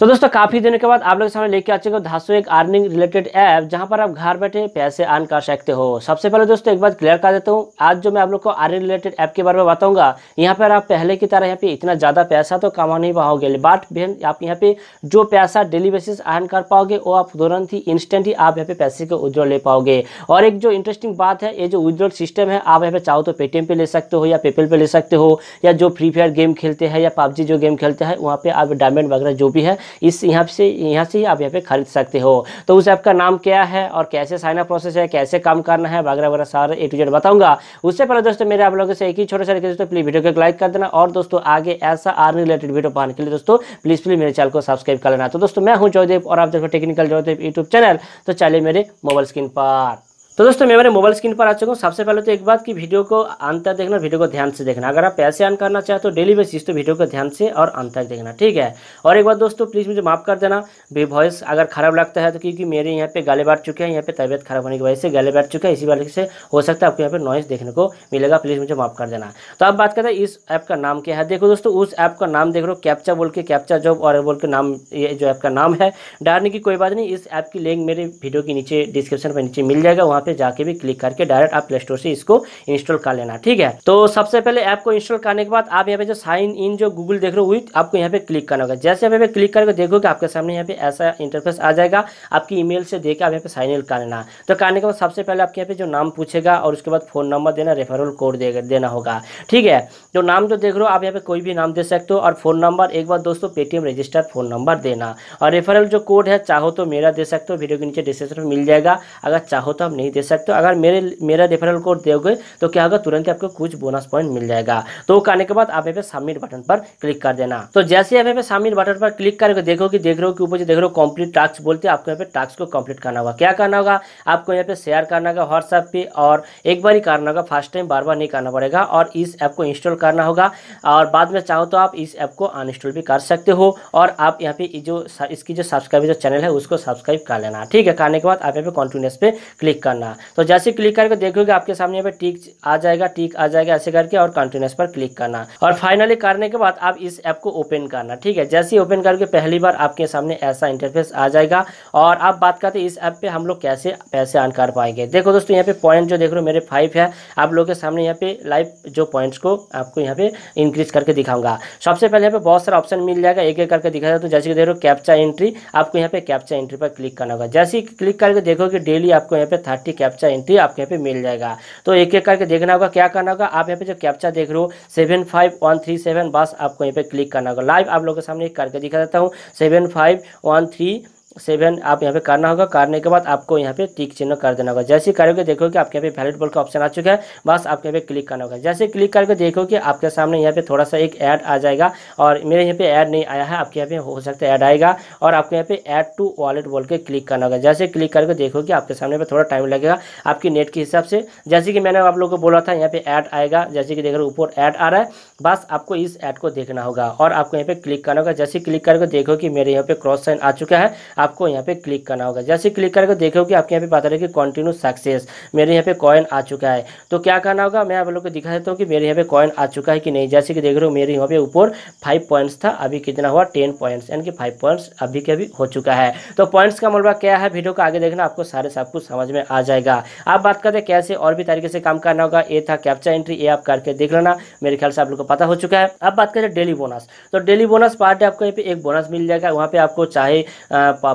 तो दोस्तों काफ़ी दिनों के बाद आप लोग के सामने लेके आ चुके हो धासु एक अर्निंग रिलेटेड ऐप जहां पर आप घर बैठे पैसे अर्न कर सकते हो सबसे पहले दोस्तों एक बात क्लियर कर देता हूं आज जो मैं आप लोग को अर्निंग रिलेटेड ऐप के बारे में बताऊंगा यहां पर आप पहले की तरह यहां पे इतना ज़्यादा पैसा तो कमा नहीं पाओगे बट आप यहाँ पे जो पैसा डेली बेसिस अर्न कर पाओगे वो आप तुरंत ही इंस्टेंटली आप यहाँ पे पैसे के विद्रॉ ले पाओगे और एक जो इंटरेस्टिंग बात है ये जो विद्रॉल सिस्टम है आप यहाँ पे चाहो तो पेटीएम पे ले सकते हो या पेपल पे ले सकते हो या जो फ्री फायर गेम खेलते हैं या पबजी जो गेम खेलते हैं वहाँ पे आप डायमंड वगैरह जो भी है इस यहाँ से यहाँ से ही आप यहाँ पे खरीद सकते हो तो उस ऐप का नाम क्या है और कैसे साइनअप प्रोसेस है कैसे काम करना है वगैरह वगैरह सारे ए टू जेड बताऊंगा उससे पहले दोस्तों मेरे आप लोगों से एक ही छोटे सा रिक्वेस्ट प्लीज वीडियो को लाइक कर देना और दोस्तों आगे ऐसा आर्मी रिलेटेड वीडियो पाने के लिए दोस्तों प्लीज प्लीज मेरे चैनल को सब्सक्राइब कर लेना तो दोस्तों मैं हूँ जयदेव और आप देखो टेक्निकल जयदेव यूट्यूब चैनल तो चलिए मेरे मोबाइल स्क्रीन पर तो दोस्तों मैं मेरे मोबाइल स्क्रीन पर आ चुका हूँ सबसे पहले तो एक बात कि वीडियो को अंत तक देखना वीडियो को ध्यान से देखना अगर आप पैसे अन करना चाहते हो डेली बेसिस तो वीडियो तो को ध्यान से और अंत तक देखना ठीक है और एक बात दोस्तों प्लीज़ मुझे माफ़ कर देना भी वॉइस अगर ख़राब लगता है तो क्योंकि मेरे यहाँ पे गाले बैठ चुके हैं यहाँ पे तबियत खराब होने की वजह से गाले बैठ चुके हैं इसी वजह से हो सकता है आपको यहाँ पे नॉइस देखने को मिलेगा प्लीज़ मुझे माफ़ कर देना तो आप बात करते हैं इस ऐप का नाम क्या है देखो दोस्तों उस ऐप का नाम देख लो कैप्चा बोल के कैप्चा जॉब और बोल के नाम ये जो ऐप का नाम है डरने की कोई बात नहीं इस ऐप की लिंक मेरे वीडियो के नीचे डिस्क्रिप्शन पर नीचे मिल जाएगा वहाँ पर पे जाके भी क्लिक करके डायरेक्ट आप प्ले स्टोर से इसको इंस्टॉल कर लेना ठीक है तो सबसे पहले ऐप को इंस्टॉल करने के बाद आप यहाँ पे जो साइन इन जो गूगल देख रहे हो विथ आपको यहाँ पे क्लिक करना होगा जैसे यहाँ पे क्लिक करके देखोगे आपके सामने यहाँ पे ऐसा इंटरफेस आ जाएगा आपकी ईमेल से देकर आप यहाँ पे साइन इन कर लेना तो करने के बाद सबसे पहले आपके यहाँ पे जो नाम पूछेगा और उसके बाद फोन नंबर देना रेफरल कोड देना होगा ठीक है जो तो नाम जो देख रहे हो आप यहाँ पे कोई भी नाम दे सकते हो और फोन नंबर एक बार दोस्तों पेटीएम रजिस्टर फोन नंबर देना और रेफरल जो कोड है चाहो तो मेरा दे सकते हो वीडियो के नीचे डिस्क्रिप्शन में मिल जाएगा अगर चाहो तो आप नहीं दे दे सकते हो अगर मेरे मेरा रेफरल कोड दोगे तो क्या होगा तुरंत आपको कुछ बोनस पॉइंट मिल जाएगा तो वो करने के बाद आप यहाँ पे सबमिट बटन पर क्लिक कर देना तो जैसे आप यहाँ पे सबमिट बटन पर क्लिक करके देखो कि देख रहे हो कि ऊपर देख रहे हो कंप्लीट टास्क बोलते आपको यहाँ पे टास्क को कंप्लीट करना होगा क्या करना होगा आपको यहाँ पे शेयर करना होगा व्हाट्सएप पे और एक बार ही करना होगा फर्स्ट टाइम बार बार नहीं करना पड़ेगा और इस ऐप को इंस्टॉल करना होगा और बाद में चाहो तो आप इस ऐप को अनइंस्टॉल भी कर सकते हो और आप यहाँ पे जो इसकी जो सब्सक्राइब जो चैनल है उसको सब्सक्राइब कर लेना ठीक है करने के बाद आप यहाँ पे कॉन्टिन्यूस पे क्लिक करना करना तो जैसे क्लिक करके देखोगे आपके सामने यहाँ पे टिक आ जाएगा टिक आ जाएगा ऐसे करके और कंटिन्यूस पर क्लिक करना और फाइनली करने के बाद आप इस ऐप को ओपन करना ठीक है जैसे ओपन करके पहली बार आपके सामने ऐसा इंटरफेस आ जाएगा और आप बात करते हैं इस ऐप पे हम लोग कैसे पैसे अर्न कर पाएंगे देखो दोस्तों यहाँ पे पॉइंट जो देख रहे हो मेरे फाइव है आप लोग के सामने यहाँ पे लाइव जो पॉइंट को आपको यहाँ पे इंक्रीज करके दिखाऊंगा सबसे पहले यहाँ पे बहुत सारा ऑप्शन मिल जाएगा एक एक करके दिखा दिखाया तो जैसे देख रहे हो कैप्चा एंट्री आपको यहाँ पे कैप्चा एंट्री पर क्लिक करना होगा जैसे ही क्लिक करके देखोगे डेली आपको यहाँ पे थर्टी एंट्री कैप्चा एंट्री आपके यहाँ पे मिल जाएगा तो एक एक करके देखना होगा क्या करना होगा आप यहाँ पे जो कैप्चा देख रहे हो seven five one three seven बस आपको यहाँ पे क्लिक करना होगा लाइव आप लोगों के सामने करके दिखा देता हूँ seven five one three seven आप यहाँ पे करना होगा करने के बाद आपको यहाँ पे टिक चिन्ह कर देना होगा जैसे करोगे कि आपके यहाँ पे वैलिड बोल का ऑप्शन आ चुका है बस आपके यहाँ पे क्लिक करना होगा जैसे क्लिक करके देखो कि आपके सामने यहाँ पे थोड़ा सा एक ऐड आ जाएगा और मेरे यहाँ पे ऐड नहीं आया है आपके यहाँ पे हो सकता है ऐड आएगा और आपके यहाँ पे ऐड टू वॉलेट बोल के क्लिक करना होगा जैसे क्लिक करके देखोगे आपके सामने पर थोड़ा टाइम लगेगा आपकी नेट के हिसाब से जैसे कि मैंने आप लोग को बोला था यहाँ पे ऐड आएगा जैसे कि देख रहे ऊपर ऐड आ रहा है बस आपको इस ऐड को देखना होगा और आपको यहाँ पे क्लिक करना होगा जैसे क्लिक करके देखो कि मेरे यहाँ पे क्रॉस साइन आ चुका है आपको यहाँ पे क्लिक करना होगा जैसे क्लिक करके देखो कि आपके यहाँ पे बता रहे कि कंटिन्यू सक्सेस मेरे यहाँ पे कॉइन आ चुका है तो क्या करना होगा मैं आप लोग को दिखा देता हूँ कि मेरे यहाँ पे कॉइन आ चुका है कि नहीं जैसे कि देख रहे हो मेरे यहाँ पे ऊपर फाइव पॉइंट्स था अभी कितना हुआ टेन पॉइंट्स यानी कि फाइव पॉइंट्स अभी के अभी हो चुका है तो पॉइंट्स का मलबा क्या है वीडियो को आगे देखना आपको सारे सब कुछ समझ में आ जाएगा आप बात करते कैसे और भी तरीके से काम करना होगा ये था कैप्चा एंट्री ये आप करके देख लेना मेरे ख्याल से आप लोग को पता हो चुका है अब बात करें डेली बोनस तो डेली बोनस पार्ट आपको यहाँ पे एक बोनस मिल जाएगा वहाँ पे आपको चाहे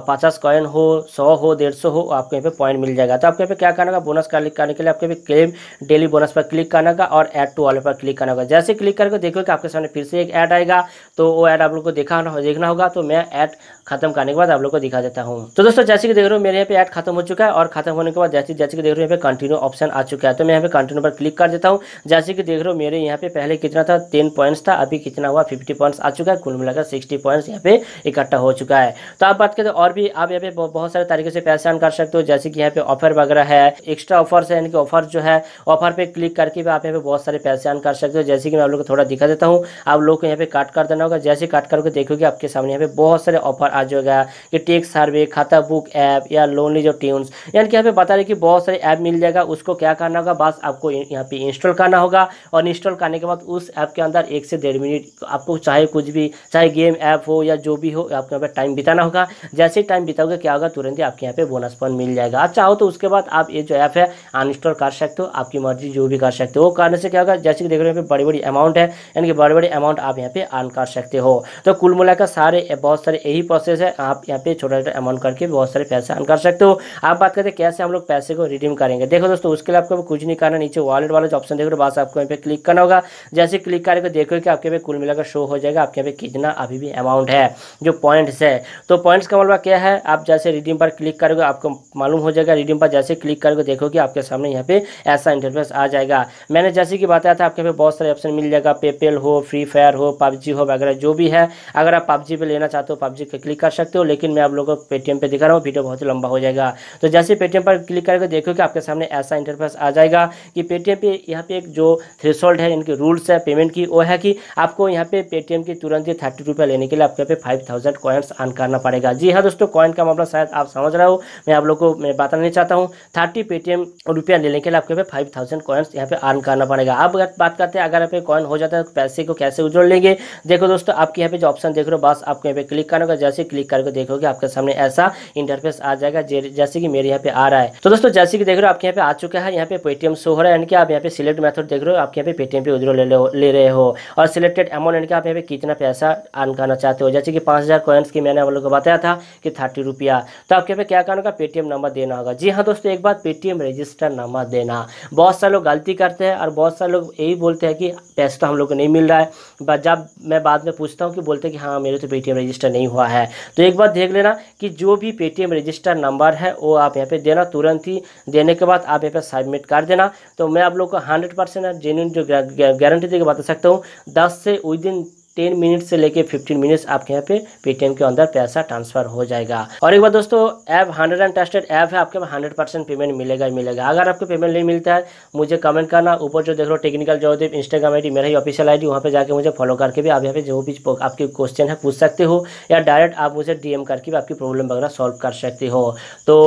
पचास कॉइन हो सौ हो डेढ़ सौ हो आपको यहाँ पे पॉइंट मिल जाएगा तो आपको यहाँ पे क्या करना होगा बोनस का क्लिक करने के लिए आपको यहाँ पे क्लेम डेली बोनस पर क्लिक करना होगा और ऐड टू वाले पर क्लिक करना होगा जैसे क्लिक करके देखोगे आपके सामने फिर से एक ऐड आएगा तो वो ऐड आप लोग को देखा देखना होगा तो मैं ऐड खत्म करने के बाद आप लोग को दिखा देता हूँ तो दोस्तों जैसे कि देख रहे हो मेरे यहाँ पे ऐड खत्म हो चुका है और खत्म होने के बाद जैसे जैसे कि देख रहे हो यहाँ पे कंटिन्यू ऑप्शन आ चुका है तो मैं यहाँ पे कंटिन्यू पर क्लिक कर देता हूँ जैसे कि देख रहे हो मेरे यहाँ पे पहले कितना था टेन पॉइंट्स था अभी कितना हुआ फिफ्टी पॉइंट्स आ चुका है कुल मिलाकर सिक्सटी पॉइंट्स यहाँ पे इकट्ठा हो चुका है तो आप बात करें और भी आप यहाँ पे बहुत सारे तरीके से पैसे अर्न कर सकते हो जैसे कि यहाँ पे ऑफर वगैरह है एक्स्ट्रा ऑफर्स है यानी कि ऑफर जो है ऑफर पे क्लिक करके भी आप यहाँ पे बहुत सारे पैसे अर्न कर सकते हो जैसे कि मैं आप लोग को थोड़ा दिखा देता हूँ आप लोग को यहाँ पे काट कर देना होगा जैसे काट करके देखोगे आपके सामने यहाँ पे बहुत सारे ऑफर आ जाएगा कि टेक्स सर्वे खाता बुक ऐप या लोनली जो ट्यून्स यानी कि यहाँ पे बता रहे कि बहुत सारे ऐप मिल जाएगा उसको क्या करना होगा बस आपको यहाँ पे इंस्टॉल करना होगा और इंस्टॉल करने के बाद उस ऐप के अंदर एक से डेढ़ मिनट आपको चाहे कुछ भी चाहे गेम ऐप हो या जो भी हो आपको यहाँ पे टाइम बिताना होगा जैसे जैसे ही टाइम बिताओगे क्या होगा तुरंत ही आपके यहाँ पे बोनस पॉइंट मिल जाएगा अच्छा, आप चाहो तो उसके बाद आप ये जो ऐप है अनस्टॉल कर सकते हो आपकी मर्जी जो भी कर सकते हो करने से क्या होगा जैसे कि देख रहे हो यहाँ पे बड़ी बड़ी अमाउंट है यानी कि बड़े बड़े अमाउंट आप यहाँ पे अर्न कर सकते हो तो कुल मिलाकर सारे बहुत सारे यही प्रोसेस है आप यहाँ पे छोटा छोटा अमाउंट करके बहुत सारे पैसे अर्न कर सकते हो आप बात करते हैं कैसे हम लोग पैसे को रिडीम करेंगे देखो दोस्तों उसके लिए आपको कुछ नहीं करना नीचे वॉलेट वाला जो ऑप्शन देख रहे हो बस आपको यहाँ पे क्लिक करना होगा जैसे क्लिक करेंगे देखो कि आपके पे कुल मिलाकर शो हो जाएगा आपके यहाँ पे कितना अभी भी अमाउंट है जो पॉइंट्स है तो पॉइंट्स का मतलब क्या है आप जैसे रिडीम पर क्लिक करोगे आपको मालूम हो जाएगा रिडीम पर जैसे क्लिक करोगे देखोगे आपके सामने यहाँ पे ऐसा इंटरफेस आ जाएगा मैंने जैसे कि बताया था आपके पे बहुत सारे ऑप्शन मिल जाएगा पेपेल हो फ्री फायर हो पबजी हो वगैरह जो भी है अगर आप पबजी पर लेना चाहते हो पबजी पर क्लिक कर सकते हो लेकिन मैं आप लोगों को पेटीएम पर दिखा रहा हूँ वीडियो बहुत लंबा हो जाएगा तो जैसे पेटीएम पर क्लिक करोगे देखोगे आपके सामने ऐसा इंटरफेस आ जाएगा कि पेटीएम पर यहाँ पे एक जो थ्रेसोल्ड है इनके रूल्स है पेमेंट की वो है कि आपको यहाँ पे पेटीएम की तुरंत ही थर्टी रुपया लेने के लिए आपके पे फाइव थाउजेंड कॉइन्स अर्न करना पड़ेगा जी हाँ दोस्तों दोस्तों कॉइन का मामला शायद आप समझ रहे हो मैं आप लोग को मैं बताना चाहता हूँ थर्टी पेटीएम रुपया लेने के लिए आपके पे फाइव थाउजेंड कॉइन्स यहाँ पे अर्न करना पड़ेगा आप बात करते हैं अगर आप कॉइन हो जाता है तो पैसे को कैसे उजड़ लेंगे देखो दोस्तों आपके यहाँ पे जो ऑप्शन देख रहे हो बस आपको यहाँ पे क्लिक करना होगा जैसे क्लिक करके देखोगे आपके सामने ऐसा इंटरफेस आ जाएगा जैसे कि मेरे यहाँ पे आ रहा है तो दोस्तों जैसे कि देख रहे हो आपके यहाँ पे आ चुका है यहाँ पे पेटीएम शो हो रहा है यानी कि आप यहाँ पे सिलेक्ट मेथड देख रहे हो आपके यहाँ पे पेटीएम पे उजरो ले, रहे हो और सिलेक्टेड अमाउंट यानी कि आप यहाँ पे कितना पैसा अर्न करना चाहते हो जैसे कि पांच हज़ार कॉइन्स की मैंने आप लोगों को बताया था कि थर्टी रुपया तो आपके यहाँ पे क्या करना होगा पेटीएम नंबर देना होगा जी हाँ दोस्तों एक बार पेटीएम रजिस्टर नंबर देना बहुत सारे लोग गलती करते हैं और बहुत सारे लोग यही बोलते हैं कि पैसा तो हम लोग को नहीं मिल रहा है बट जब मैं बाद में पूछता हूँ कि बोलते हैं कि हाँ मेरे तो पेटीएम रजिस्टर नहीं हुआ है तो एक बार देख लेना कि जो भी पेटीएम रजिस्टर नंबर है वो आप यहाँ पे देना तुरंत ही देने के बाद आप यहाँ पे सबमिट कर देना तो मैं आप लोग को हंड्रेड परसेंट जेन्यून जो गारंटी देकर बता सकता हूँ दस से विद टेन मिनट से लेके फिफ्टीन मिनट्स आपके यहाँ पे पेटीएम के अंदर पैसा ट्रांसफर हो जाएगा और एक बार दोस्तों app hundred and trusted app है आपके हंड्रेड परसेंट पेमेंट मिलेगा ही मिलेगा अगर आपको पेमेंट नहीं मिलता है मुझे कमेंट करना ऊपर जो देख लो टेक्निकल जयदेव इंस्टाग्राम आई मेरा ही ऑफिशियल आई डी वहाँ पर जाकर मुझे फॉलो करके भी आप यहाँ पे जो भी आपके क्वेश्चन है पूछ सकते हो या डायरेक्ट आप मुझे डी करके भी आपकी प्रॉब्लम वगैरह सॉल्व कर सकते हो तो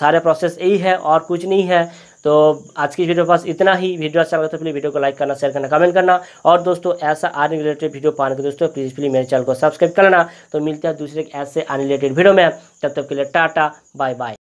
सारे प्रोसेस यही है और कुछ नहीं है तो आज की वीडियो पास इतना ही वीडियो अच्छा लगा तो प्लीज़ वीडियो को लाइक करना शेयर करना कमेंट करना और दोस्तों ऐसा आने रिलेटेड वीडियो पाने के दोस्तों प्लीज़ प्लीज़ मेरे चैनल को सब्सक्राइब करना तो मिलते हैं दूसरे ऐसे आने रिलेटेड वीडियो में तब तक के लिए टाटा बाय बाय